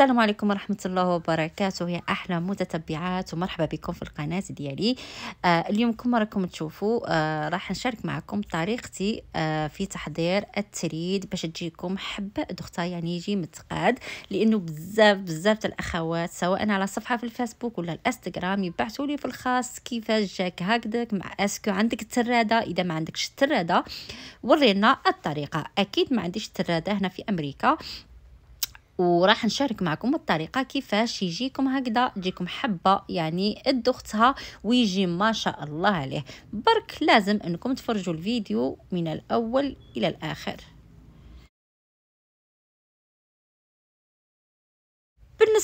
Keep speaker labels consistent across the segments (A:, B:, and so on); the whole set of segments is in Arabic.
A: السلام عليكم ورحمة الله وبركاته يا أحلى متتبعات ومرحبا بكم في القناة ديالي آه اليوم كما راكم تشوفوا آه راح نشارك معكم طريقتي آه في تحضير التريد باش تجيكم حبة دختا يعني يجي متقاد لأنه بزاف بزاف الأخوات سواء على صفحة في الفيسبوك ولا الانستغرام يبعثوا لي في الخاص كيفاش جاك هكذاك مع اسكو عندك الترادة إذا ما عندكش الترادة ورينا الطريقة أكيد ما عنديش الترادة هنا في أمريكا وراح نشارك معكم الطريقه كيفاش يجيكم هكذا تجيكم حبه يعني قد ويجي ما شاء الله عليه برك لازم انكم تفرجوا الفيديو من الاول الى الاخر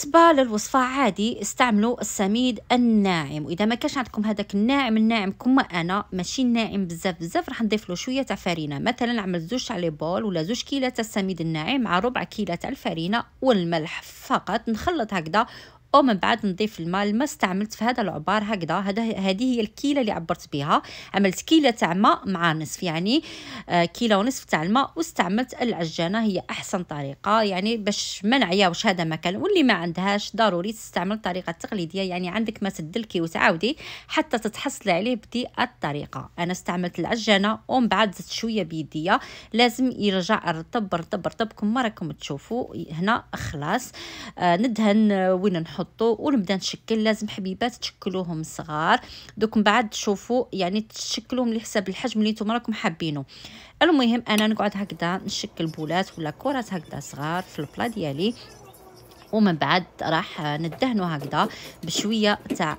A: بالنسبة للوصفة عادي استعملوا السميد الناعم وإذا ما كانش عندكم هذاك الناعم الناعم كما أنا ماشي ناعم بزاف بزاف راح نضيف له شوية تاع فرينة مثلا عمل زوج تاع بول ولا زوج كيلات السميد الناعم مع ربع كيلة تاع الفرينة والملح فقط نخلط هكذا ومن بعد نضيف الماء الماء استعملت في هذا العبار هكذا هذه هي الكيله اللي عبرت بها عملت كيله تاع ماء مع نصف يعني آه، كيله ونصف تاع الماء واستعملت العجانه هي احسن طريقه يعني باش ما نعياوش هذا مكان واللي ما عندهاش ضروري تستعمل الطريقه التقليديه يعني عندك ما تدلكي وتعاودي حتى تتحصلي عليه بدي الطريقه انا استعملت العجانه ومن بعد زدت شويه بيديه لازم يرجع رطب رطب رطب كما راكم تشوفوا هنا خلاص آه، ندهن آه، وين نحط نحطو ونبدا نشكل لازم حبيبات تشكلوهم صغار دوك من بعد تشوفوا يعني تشكلوهم لحساب الحجم اللي نتوما راكم حابينه المهم انا نقعد هكذا نشكل بولات ولا كرات هكذا صغار في البلا ديالي ومن بعد راح ندهنو هكذا بشويه تاع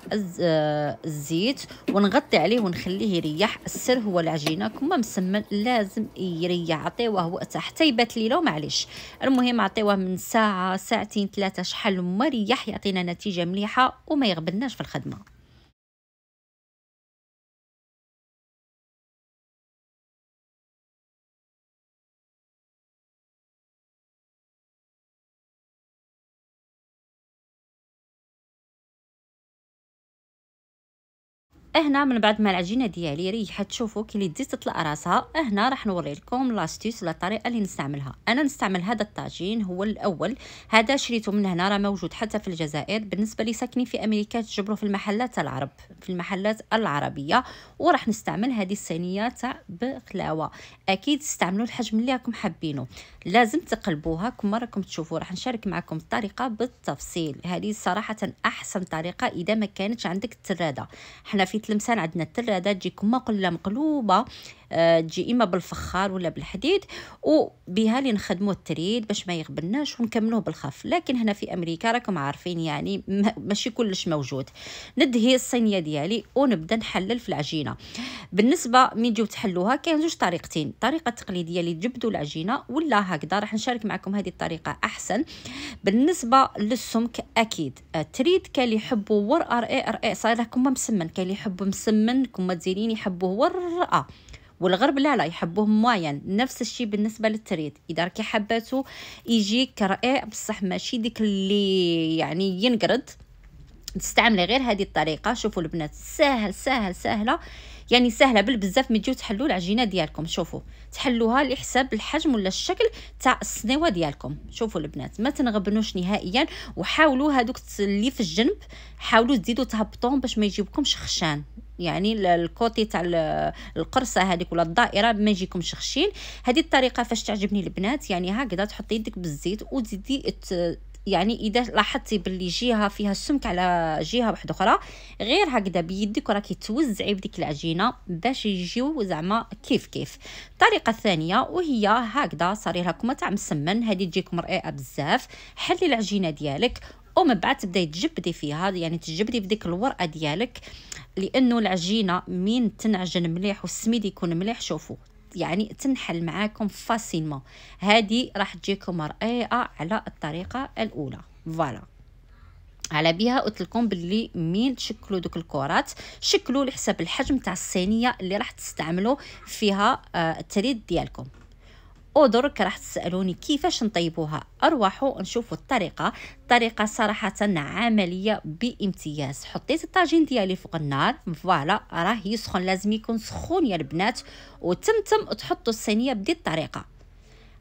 A: الزيت ونغطي عليه ونخليه يريح السر هو العجينه كما مسمن لازم يريح عطيوه وقت حتى يبات ليله معليش المهم عطيوه من ساعه ساعتين ثلاثه شحال ما يريح يعطينا نتيجه مليحه وما يغبناش في الخدمه هنا من بعد ما العجينه ديالي ريحت شوفوا كي اللي تزيد تطلع راسها هنا راح نوري لكم لاستيس ولا الطريقه اللي نستعملها انا نستعمل هذا الطاجين هو الاول هذا شريته من هنا راه موجود حتى في الجزائر بالنسبه لي ساكنين في امريكا تجبروا في المحلات العرب في المحلات العربيه وراح نستعمل هذه الصينيه تاع بقلاوه اكيد استعملوا الحجم اللي راكم حابينه لازم تقلبوها كما راكم تشوفوا راح نشارك معكم الطريقه بالتفصيل هذه صراحه احسن طريقه اذا ما كانتش عندك التراده حنا في التلمسان عندنا الترادة تجيكم مقله مقلوبة آه، تجي اما بالفخار ولا بالحديد وبها اللي نخدموا التريد باش ما يغبناش ونكملوه بالخف لكن هنا في امريكا راكم عارفين يعني ماشي كلش موجود ندهي الصينيه ديالي ونبدا نحلل في العجينه بالنسبه من تجيو تحلوها كاين زوج طريقتين الطريقه التقليديه اللي تجبدوا العجينه ولا هكذا راح نشارك معكم هذه الطريقه احسن بالنسبه للسمك اكيد آه، تريد كاين يحبوا ور ار اي ار اي صايره كما مسمن كاين يحبوا مسمن كما تزيرين يحبوه ور والغرب لا لا يحبوه مواين نفس الشيء بالنسبه للتريد اذا راكي حباتو يجيك كرائع بصح ماشي ديك اللي يعني ينقرد تستعملي غير هذه الطريقه شوفوا البنات ساهل ساهل ساهله يعني سهله بالبزاف مي تجيو تحلوا العجينه ديالكم شوفوا تحلوها لحساب الحجم ولا الشكل تاع الصنيوه ديالكم شوفوا البنات ما تنغبنوش نهائيا وحاولوا هذوك اللي في الجنب حاولوا تزيدوا تهبطوهم باش ما يجيبكمش خشان يعني الكوتي تاع القرصه هذيك ولا الدائره ما يجيكمش خشين هذه الطريقه فاش تعجبني البنات يعني هكذا تحطي يدك بالزيت وتزيدي يعني اذا لاحظتي باللي جهه فيها السمك على جهه واحده اخرى غير هكذا بيدك وراكي توزعي بديك العجينه باش يجيو زعما كيف كيف الطريقه الثانيه وهي هكذا صاري لها تاع مسمن هذه تجيكم رائعه بزاف حلي العجينه ديالك ومن بعد تبداي تجبدي فيها يعني تجبدي بديك الورقه ديالك لانه العجينه من تنعجن مليح والسميد يكون مليح شوفوا يعني تنحل معاكم فاسيلمون هذه راح تجيكم رائعه على الطريقه الاولى فوالا على بها قلت لكم باللي مين تشكلوا دوك الكرات شكلوا على الحجم تاع الصينيه اللي راح تستعملوا فيها آه، التريد ديالكم درك راح تسالوني كيفاش نطيبوها اروحوا نشوفوا الطريقه طريقه صراحه عمليه بامتياز حطيت الطاجين ديالي فوق النار فوالا راه يسخن لازم يكون سخون يا البنات وتمتم تحطوا الصينيه بدي الطريقه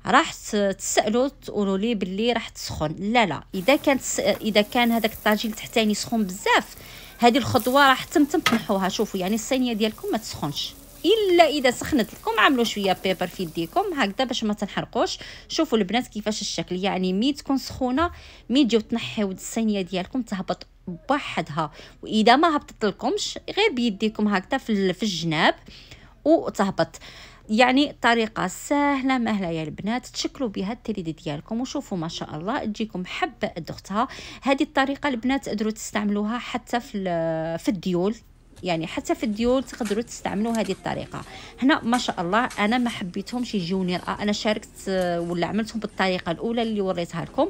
A: راح تسالوا تقولوا لي باللي راح تسخن لا لا اذا كانت اذا كان هذاك الطاجين تحتاني سخون بزاف هذه الخطوه راح تمتم تنحوها شوفوا يعني الصينيه ديالكم ما تسخنش الا اذا سخنت لكم عملوا شويه بيبر في يديكم هكذا باش ما تنحرقوش شوفوا البنات كيفاش الشكل يعني مي تكون سخونه مي تجيو تنحيو الصينيه ديالكم تهبط بوحدها واذا ما هبطت لكمش غير بيديكم هكذا في الجناب وتهبط يعني طريقه سهله مهله يا البنات تشكلوا بها التريد ديالكم وشوفوا ما شاء الله تجيكم حبه دختها هذه الطريقه البنات قدروا تستعملوها حتى في في الديول يعني حتى في الديول تقدروا تستعملوا هذه الطريقه هنا ما شاء الله انا ما حبيتهمش يجوني آه، انا شاركت آه، ولا عملتهم بالطريقه الاولى اللي وريتها لكم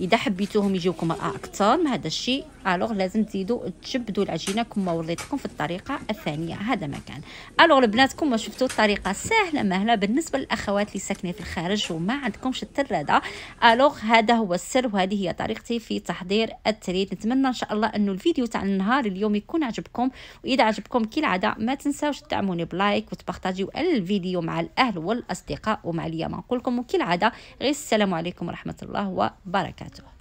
A: اذا حبيتوهم يجيوكم رأى آه، اكثر ما هذا الشيء الوغ لازم تزيدوا تجبدوا العجينه كما وريتكم في الطريقه الثانيه هذا ما كان الوغ البنات كما شفتوا الطريقه سهله مهله بالنسبه للاخوات اللي ساكنين في الخارج وما عندكمش التلاده الوغ هذا هو السر وهذه هي طريقتي في تحضير التريد نتمنى ان شاء الله انه الفيديو تاع النهار اليوم يكون عجبكم واذا عجبكم كالعاده ما تنساوش تدعموني بلايك وتبارطاجيو الفيديو مع الاهل والاصدقاء ومع اليوم نقول لكم كالعاده غير السلام عليكم ورحمه الله وبركاته